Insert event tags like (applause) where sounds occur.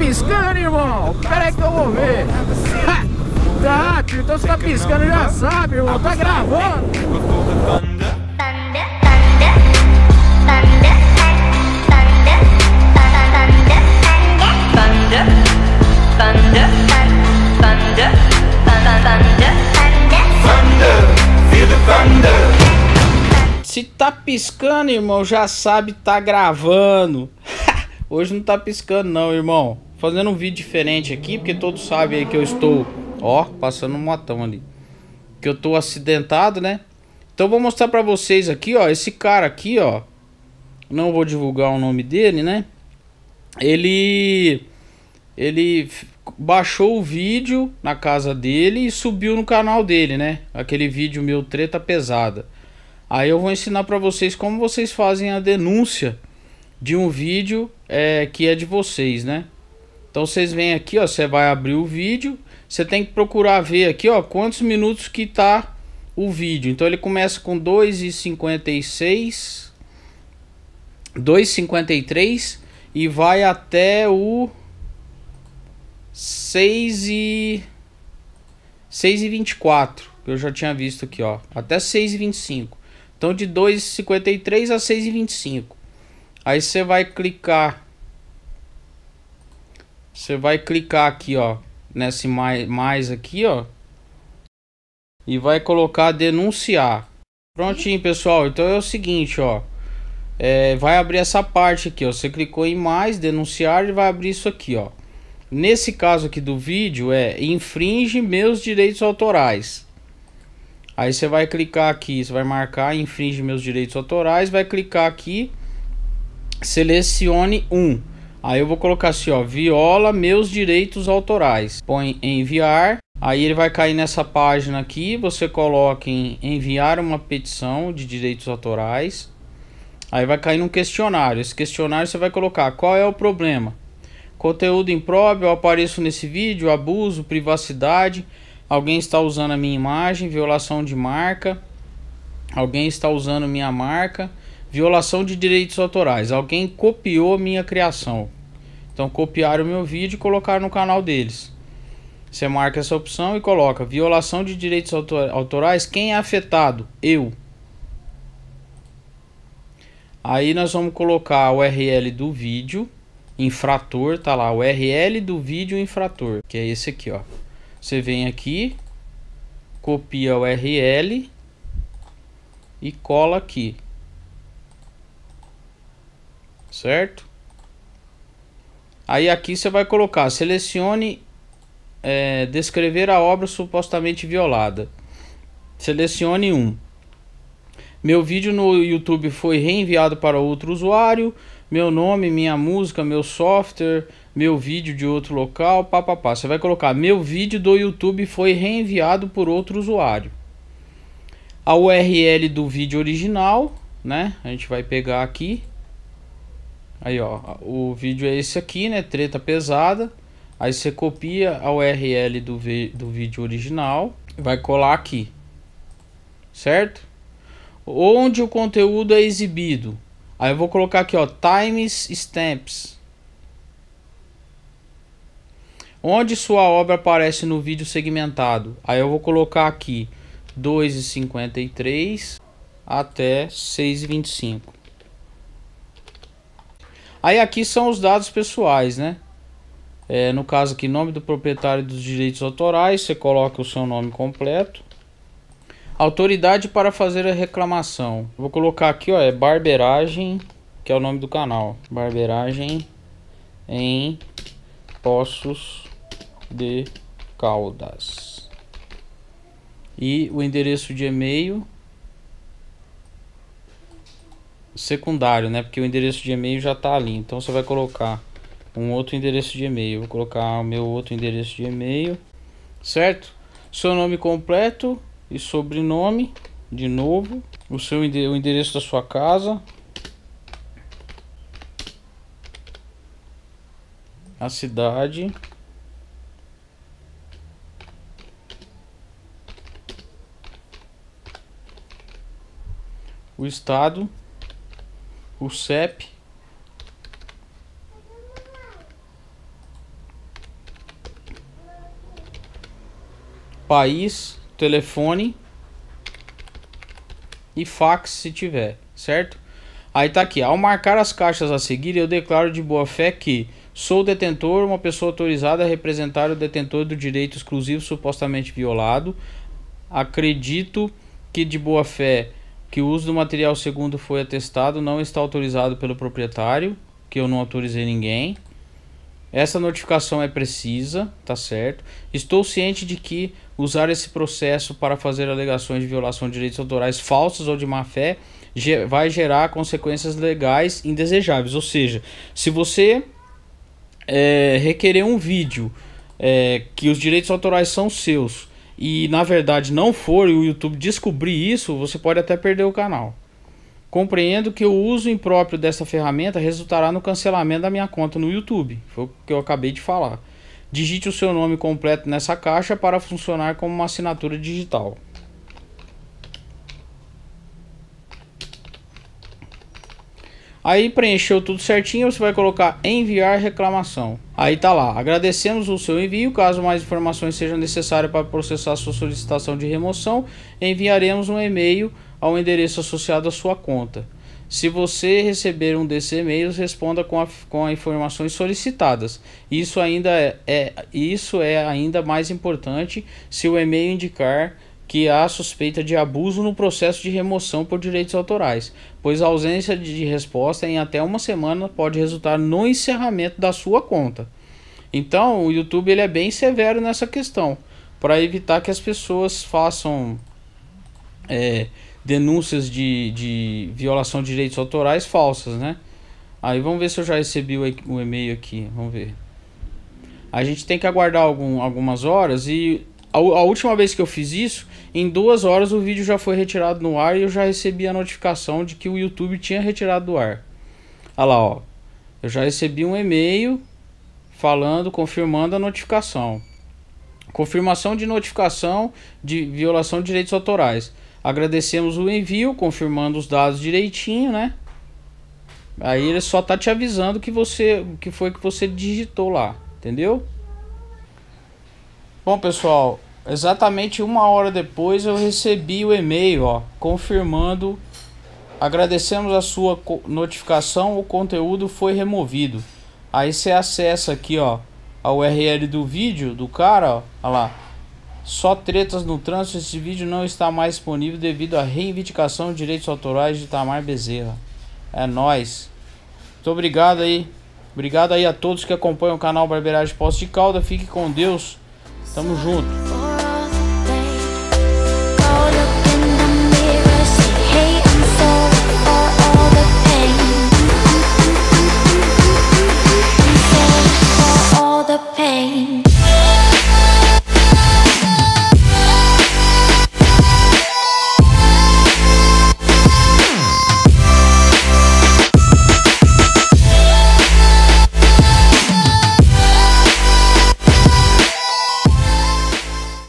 piscando, irmão? Pera aí que eu vou ver. tá, tio, então você tá piscando, já sabe, irmão. Tá gravando. Se tá piscando, irmão, já sabe tá gravando. (laughs) Hoje não tá piscando não, irmão fazendo um vídeo diferente aqui, porque todos sabem que eu estou, ó, passando um motão ali. Que eu estou acidentado, né? Então vou mostrar pra vocês aqui, ó, esse cara aqui, ó. Não vou divulgar o nome dele, né? Ele ele baixou o vídeo na casa dele e subiu no canal dele, né? Aquele vídeo meu treta pesada. Aí eu vou ensinar para vocês como vocês fazem a denúncia de um vídeo é, que é de vocês, né? Então vocês vêm aqui, ó, você vai abrir o vídeo, você tem que procurar ver aqui, ó, quantos minutos que tá o vídeo. Então ele começa com 2,56, 2,53 e vai até o 6 e 6 e 24, que eu já tinha visto aqui, ó, até 6 e 25. Então de 2,53 a 6 e 25. Aí você vai clicar você vai clicar aqui, ó, nesse mais, mais aqui, ó. E vai colocar denunciar. Prontinho, pessoal. Então é o seguinte, ó. É, vai abrir essa parte aqui, ó. Você clicou em mais, denunciar e vai abrir isso aqui, ó. Nesse caso aqui do vídeo é infringe meus direitos autorais. Aí você vai clicar aqui, você vai marcar infringe meus direitos autorais, vai clicar aqui, selecione um. Aí eu vou colocar assim, ó, viola meus direitos autorais. Põe enviar, aí ele vai cair nessa página aqui, você coloca em enviar uma petição de direitos autorais. Aí vai cair num questionário. Esse questionário você vai colocar qual é o problema? Conteúdo impróprio, eu apareço nesse vídeo, abuso, privacidade, alguém está usando a minha imagem, violação de marca, alguém está usando minha marca, violação de direitos autorais, alguém copiou minha criação. Então copiaram o meu vídeo e colocaram no canal deles. Você marca essa opção e coloca violação de direitos autorais, quem é afetado? Eu. Aí nós vamos colocar a URL do vídeo infrator, tá lá, URL do vídeo infrator, que é esse aqui, ó. Você vem aqui, copia o URL e cola aqui. Certo? Aí aqui você vai colocar, selecione, é, descrever a obra supostamente violada. Selecione um. Meu vídeo no YouTube foi reenviado para outro usuário, meu nome, minha música, meu software, meu vídeo de outro local, papapá. Você vai colocar, meu vídeo do YouTube foi reenviado por outro usuário. A URL do vídeo original, né? A gente vai pegar aqui Aí, ó, o vídeo é esse aqui, né? Treta pesada. Aí você copia a URL do, do vídeo original, vai colar aqui, certo? Onde o conteúdo é exibido. Aí eu vou colocar aqui, ó, times stamps. Onde sua obra aparece no vídeo segmentado. Aí eu vou colocar aqui 2,53 até 6,25. Aí aqui são os dados pessoais, né? É, no caso aqui, nome do proprietário dos direitos autorais, você coloca o seu nome completo. Autoridade para fazer a reclamação. Vou colocar aqui, ó, é Barberagem, que é o nome do canal. Barberagem em Poços de Caldas. E o endereço de e-mail secundário, né? Porque o endereço de e-mail já está ali. Então você vai colocar um outro endereço de e-mail. Vou colocar o meu outro endereço de e-mail, certo? Seu nome completo e sobrenome, de novo. O seu o endereço da sua casa. A cidade. O estado o CEP. País, telefone e fax se tiver, certo? Aí tá aqui, ao marcar as caixas a seguir, eu declaro de boa fé que sou detentor, uma pessoa autorizada a representar o detentor do direito exclusivo supostamente violado. Acredito que de boa fé que o uso do material segundo foi atestado não está autorizado pelo proprietário, que eu não autorizei ninguém. Essa notificação é precisa, tá certo? Estou ciente de que usar esse processo para fazer alegações de violação de direitos autorais falsos ou de má fé vai gerar consequências legais indesejáveis. Ou seja, se você é, requerer um vídeo é, que os direitos autorais são seus e na verdade não for e o YouTube descobrir isso, você pode até perder o canal. Compreendo que o uso impróprio dessa ferramenta resultará no cancelamento da minha conta no YouTube. Foi o que eu acabei de falar. Digite o seu nome completo nessa caixa para funcionar como uma assinatura digital. Aí preencheu tudo certinho, você vai colocar enviar reclamação. Aí tá lá. Agradecemos o seu envio. Caso mais informações sejam necessárias para processar sua solicitação de remoção, enviaremos um e-mail ao endereço associado à sua conta. Se você receber um desses e-mails, responda com, a, com as informações solicitadas. Isso ainda é, é, isso é ainda mais importante se o e-mail indicar que há suspeita de abuso no processo de remoção por direitos autorais, pois a ausência de resposta em até uma semana pode resultar no encerramento da sua conta. Então, o YouTube ele é bem severo nessa questão, para evitar que as pessoas façam é, denúncias de, de violação de direitos autorais falsas, né? Aí vamos ver se eu já recebi o, o e-mail aqui, vamos ver. A gente tem que aguardar algum, algumas horas e a, a, última vez que eu fiz isso, em duas horas o vídeo já foi retirado no ar e eu já recebi a notificação de que o YouTube tinha retirado do ar. Olha lá, ó. Eu já recebi um e-mail falando, confirmando a notificação. Confirmação de notificação de violação de direitos autorais. Agradecemos o envio, confirmando os dados direitinho, né? Aí ele só tá te avisando que você que foi que você digitou lá, entendeu? Bom, pessoal, exatamente uma hora depois eu recebi o e-mail, ó, confirmando. Agradecemos a sua notificação, o conteúdo foi removido. Aí você acessa aqui, ó, a URL do vídeo do cara, ó, ó lá. Só tretas no trânsito, esse vídeo não está mais disponível devido à reivindicação de direitos autorais de Tamar Bezerra. É nós. Muito obrigado aí. Obrigado aí a todos que acompanham o canal Barbeiragem Posto de Calda. Fique com Deus. Tamo junto.